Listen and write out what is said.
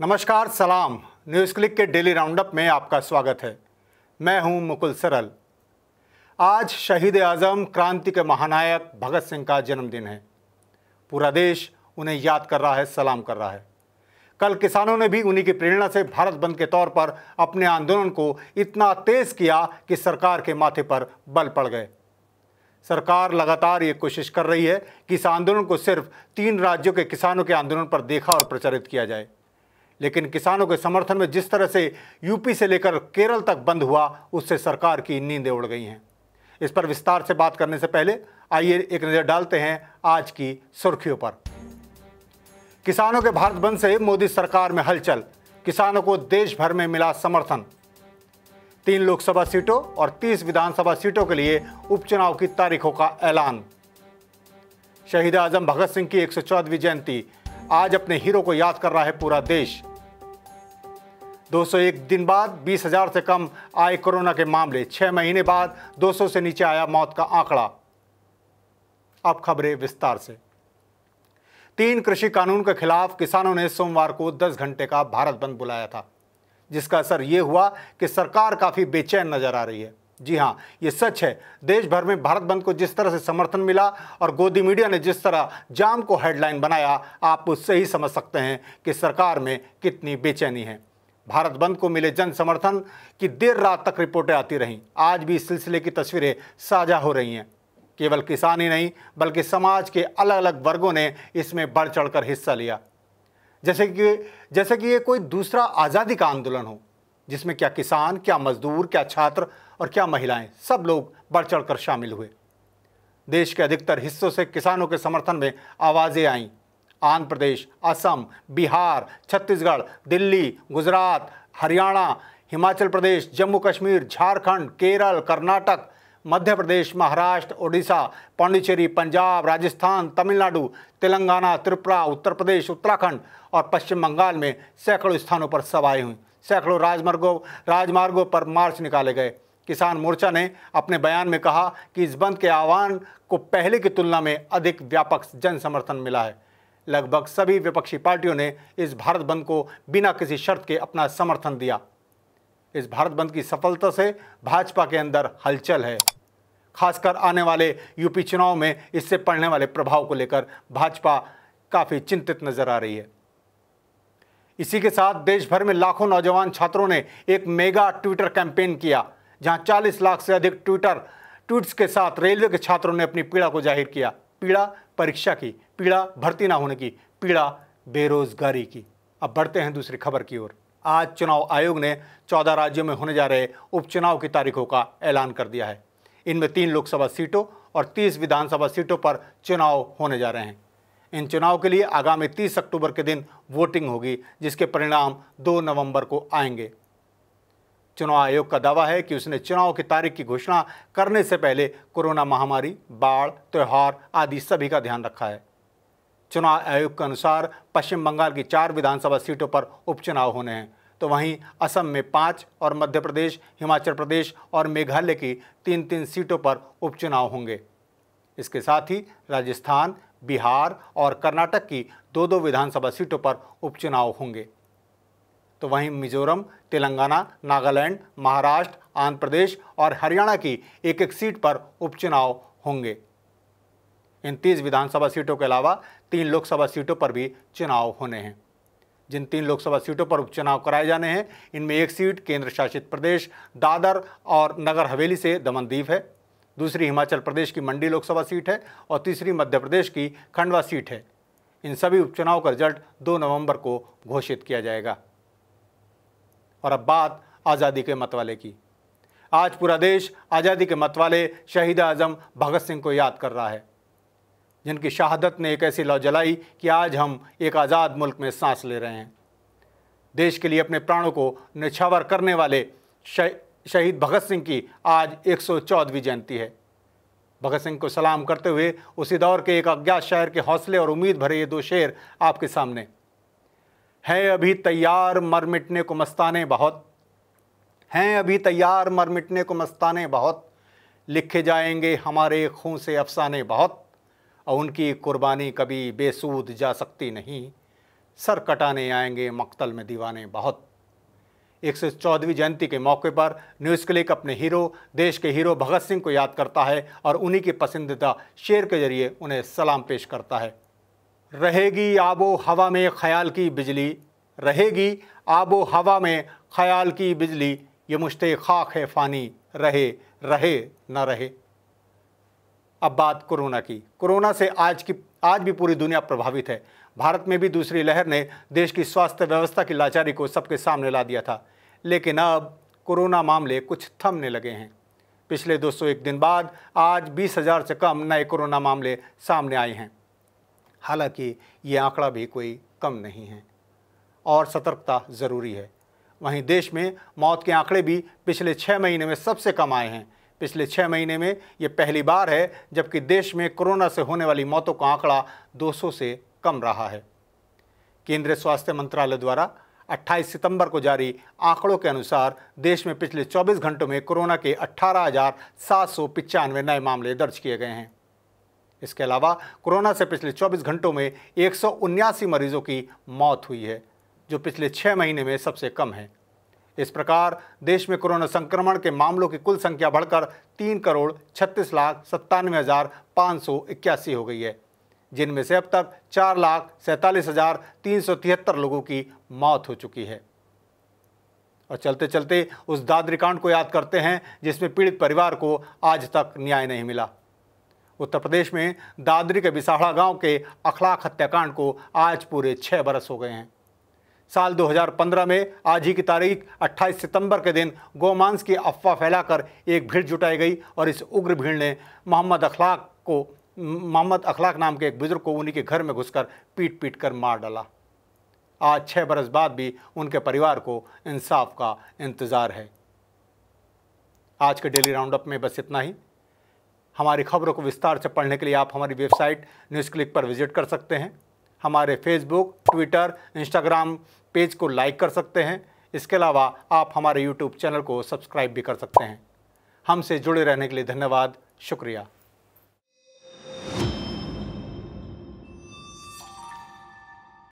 नमस्कार सलाम news click के डेली राउंडअप में आपका स्वागत है मैं हूं मुकुल सरल आज शहीद आज़म क्रांति के महानायक भगत सिंह का जन्मदिन है पूरा देश उन्हें याद कर रहा है सलाम कर रहा है कल किसानों ने भी उन्हीं की प्रेरणा से भारत बंद के तौर पर अपने आंदोलन को इतना तेज़ किया कि सरकार के माथे पर बल पड़ गए सरकार लगातार ये कोशिश कर रही है कि इस आंदोलन को सिर्फ तीन राज्यों के किसानों के आंदोलन पर देखा और प्रचारित किया जाए लेकिन किसानों के समर्थन में जिस तरह से यूपी से लेकर केरल तक बंद हुआ उससे सरकार की नींदें उड़ गई हैं इस पर विस्तार से बात करने से पहले आइए एक नज़र डालते हैं आज की सुर्खियों पर किसानों के भारत बंद से मोदी सरकार में हलचल किसानों को देश भर में मिला समर्थन तीन लोकसभा सीटों और तीस विधानसभा सीटों के लिए उपचुनाव की तारीखों का ऐलान शहीद आजम भगत सिंह की एक जयंती आज अपने हीरो को याद कर रहा है पूरा देश 201 दिन बाद 20,000 से कम आए कोरोना के मामले छह महीने बाद 200 से नीचे आया मौत का आंकड़ा अब खबरें विस्तार से तीन कृषि कानून के खिलाफ किसानों ने सोमवार को 10 घंटे का भारत बंद बुलाया था जिसका असर ये हुआ कि सरकार काफ़ी बेचैन नज़र आ रही है जी हाँ ये सच है देश भर में भारत बंद को जिस तरह से समर्थन मिला और गोदी मीडिया ने जिस तरह जाम को हेडलाइन बनाया आप उससे ही समझ सकते हैं कि सरकार में कितनी बेचैनी है भारत बंद को मिले जन समर्थन की देर रात तक रिपोर्टें आती रहीं आज भी इस सिलसिले की तस्वीरें साझा हो रही हैं केवल किसान ही नहीं बल्कि समाज के अलग अलग वर्गों ने इसमें बढ़ चढ़कर हिस्सा लिया जैसे कि जैसे कि ये कोई दूसरा आज़ादी का आंदोलन हो जिसमें क्या किसान क्या मजदूर क्या छात्र और क्या महिलाएं सब लोग बढ़ चढ़कर शामिल हुए देश के अधिकतर हिस्सों से किसानों के समर्थन में आवाज़ें आईं आंध्र प्रदेश असम बिहार छत्तीसगढ़ दिल्ली गुजरात हरियाणा हिमाचल प्रदेश जम्मू कश्मीर झारखंड केरल कर्नाटक मध्य प्रदेश महाराष्ट्र ओडिशा पांडिचेरी पंजाब राजस्थान तमिलनाडु तेलंगाना त्रिपुरा उत्तर प्रदेश उत्तराखंड और पश्चिम बंगाल में सैकड़ों स्थानों पर सभाएं हुई सैकड़ों राजमार्गों राजमार्गों पर मार्च निकाले गए किसान मोर्चा ने अपने बयान में कहा कि इस बंद के आह्वान को पहले की तुलना में अधिक व्यापक जन समर्थन मिला है लगभग सभी विपक्षी पार्टियों ने इस भारत बंद को बिना किसी शर्त के अपना समर्थन दिया इस भारत बंद की सफलता से भाजपा के अंदर हलचल है खासकर आने वाले यूपी चुनाव में इससे पड़ने वाले प्रभाव को लेकर भाजपा काफ़ी चिंतित नजर आ रही है इसी के साथ देश भर में लाखों नौजवान छात्रों ने एक मेगा ट्विटर कैंपेन किया जहां 40 लाख से अधिक ट्विटर ट्वीट्स के साथ रेलवे के छात्रों ने अपनी पीड़ा को जाहिर किया पीड़ा परीक्षा की पीड़ा भर्ती ना होने की पीड़ा बेरोजगारी की अब बढ़ते हैं दूसरी खबर की ओर आज चुनाव आयोग ने 14 राज्यों में होने जा रहे उपचुनाव की तारीखों का ऐलान कर दिया है इनमें तीन लोकसभा सीटों और 30 विधानसभा सीटों पर चुनाव होने जा रहे हैं इन चुनाव के लिए आगामी 30 अक्टूबर के दिन वोटिंग होगी जिसके परिणाम 2 नवंबर को आएंगे चुनाव आयोग का दावा है कि उसने चुनाव की तारीख की घोषणा करने से पहले कोरोना महामारी बाढ़ त्यौहार आदि सभी का ध्यान रखा है चुनाव आयोग के अनुसार पश्चिम बंगाल की चार विधानसभा सीटों पर उपचुनाव होने हैं तो वहीं असम में पाँच और मध्य प्रदेश हिमाचल प्रदेश और मेघालय की तीन तीन सीटों पर उपचुनाव होंगे इसके साथ ही राजस्थान बिहार और कर्नाटक की दो दो विधानसभा सीटों पर उपचुनाव होंगे तो वहीं मिजोरम तेलंगाना नागालैंड महाराष्ट्र आंध्र प्रदेश और हरियाणा की एक एक सीट पर उपचुनाव होंगे इन तीस विधानसभा सीटों के अलावा तीन लोकसभा सीटों पर भी चुनाव होने हैं जिन तीन लोकसभा सीटों पर उपचुनाव कराए जाने हैं इनमें एक सीट केंद्र शासित प्रदेश दादर और नगर हवेली से दमनदीप है दूसरी हिमाचल प्रदेश की मंडी लोकसभा सीट है और तीसरी मध्य प्रदेश की खंडवा सीट है इन सभी उपचुनाव का रिजल्ट 2 नवंबर को घोषित किया जाएगा और अब बात आज़ादी के मतवाले की आज पूरा देश आज़ादी के मतवाले शहीद आज़म भगत सिंह को याद कर रहा है जिनकी शहादत ने एक ऐसी लौ जलाई कि आज हम एक आज़ाद मुल्क में सांस ले रहे हैं देश के लिए अपने प्राणों को निछावर करने वाले शहीद भगत सिंह की आज एक सौ चौदहवीं जयंती है भगत सिंह को सलाम करते हुए उसी दौर के एक अज्ञात शहर के हौसले और उम्मीद भरे ये दो शेर आपके सामने हैं अभी तैयार मर मिटने को मस्ताने बहुत हैं अभी तैयार मर मिटने को मस्ताने बहुत लिखे जाएंगे हमारे खून से अफसाने बहुत और उनकी कुर्बानी कभी बेसूद जा सकती नहीं सर कटाने आएंगे मक्तल में दीवाने बहुत एक सौ चौदहवीं जयंती के मौके पर न्यूज़ क्लिक अपने हीरो देश के हीरो भगत सिंह को याद करता है और उन्हीं के पसंदीदा शेर के जरिए उन्हें सलाम पेश करता है रहेगी आबो हवा में ख्याल की बिजली रहेगी आबो हवा में ख्याल की बिजली ये मुश्ते खाक है फ़ानी रहे रहे न रहे अब बात कोरोना की कोरोना से आज की आज भी पूरी दुनिया प्रभावित है भारत में भी दूसरी लहर ने देश की स्वास्थ्य व्यवस्था की लाचारी को सबके सामने ला दिया था लेकिन अब कोरोना मामले कुछ थमने लगे हैं पिछले 201 दिन बाद आज बीस हज़ार से कम नए कोरोना मामले सामने आए हैं हालांकि ये आंकड़ा भी कोई कम नहीं है और सतर्कता ज़रूरी है वहीं देश में मौत के आंकड़े भी पिछले छः महीने में सबसे कम आए हैं पिछले छः महीने में ये पहली बार है जबकि देश में कोरोना से होने वाली मौतों का आंकड़ा 200 से कम रहा है केंद्रीय स्वास्थ्य मंत्रालय द्वारा 28 सितंबर को जारी आंकड़ों के अनुसार देश में पिछले 24 घंटों में कोरोना के अट्ठारह नए मामले दर्ज किए गए हैं इसके अलावा कोरोना से पिछले 24 घंटों में एक मरीजों की मौत हुई है जो पिछले छः महीने में सबसे कम है इस प्रकार देश में कोरोना संक्रमण के मामलों की कुल संख्या बढ़कर तीन करोड़ छत्तीस लाख सत्तानवे हज़ार पाँच सौ इक्यासी हो गई है जिनमें से अब तक चार लाख सैंतालीस हज़ार तीन सौ तिहत्तर लोगों की मौत हो चुकी है और चलते चलते उस दादरी कांड को याद करते हैं जिसमें पीड़ित परिवार को आज तक न्याय नहीं मिला उत्तर प्रदेश में दादरी के बिसाहड़ा गांव के अखलाक हत्याकांड को आज पूरे छः बरस हो गए हैं साल 2015 में आज ही की तारीख 28 सितंबर के दिन गोमांस की अफवाह फैलाकर एक भीड़ जुटाई गई और इस उग्र भीड़ ने मोहम्मद अखलाक को मोहम्मद अखलाक नाम के एक बुजुर्ग को उन्हीं के घर में घुसकर पीट पीट कर मार डाला आज छः बरस बाद भी उनके परिवार को इंसाफ का इंतज़ार है आज के डेली राउंडअप में बस इतना ही हमारी खबरों को विस्तार से पढ़ने के लिए आप हमारी वेबसाइट न्यूज़ क्लिक पर विजिट कर सकते हैं हमारे फेसबुक ट्विटर इंस्टाग्राम पेज को लाइक कर सकते हैं इसके अलावा आप हमारे यूट्यूब चैनल को सब्सक्राइब भी कर सकते हैं हमसे जुड़े रहने के लिए धन्यवाद शुक्रिया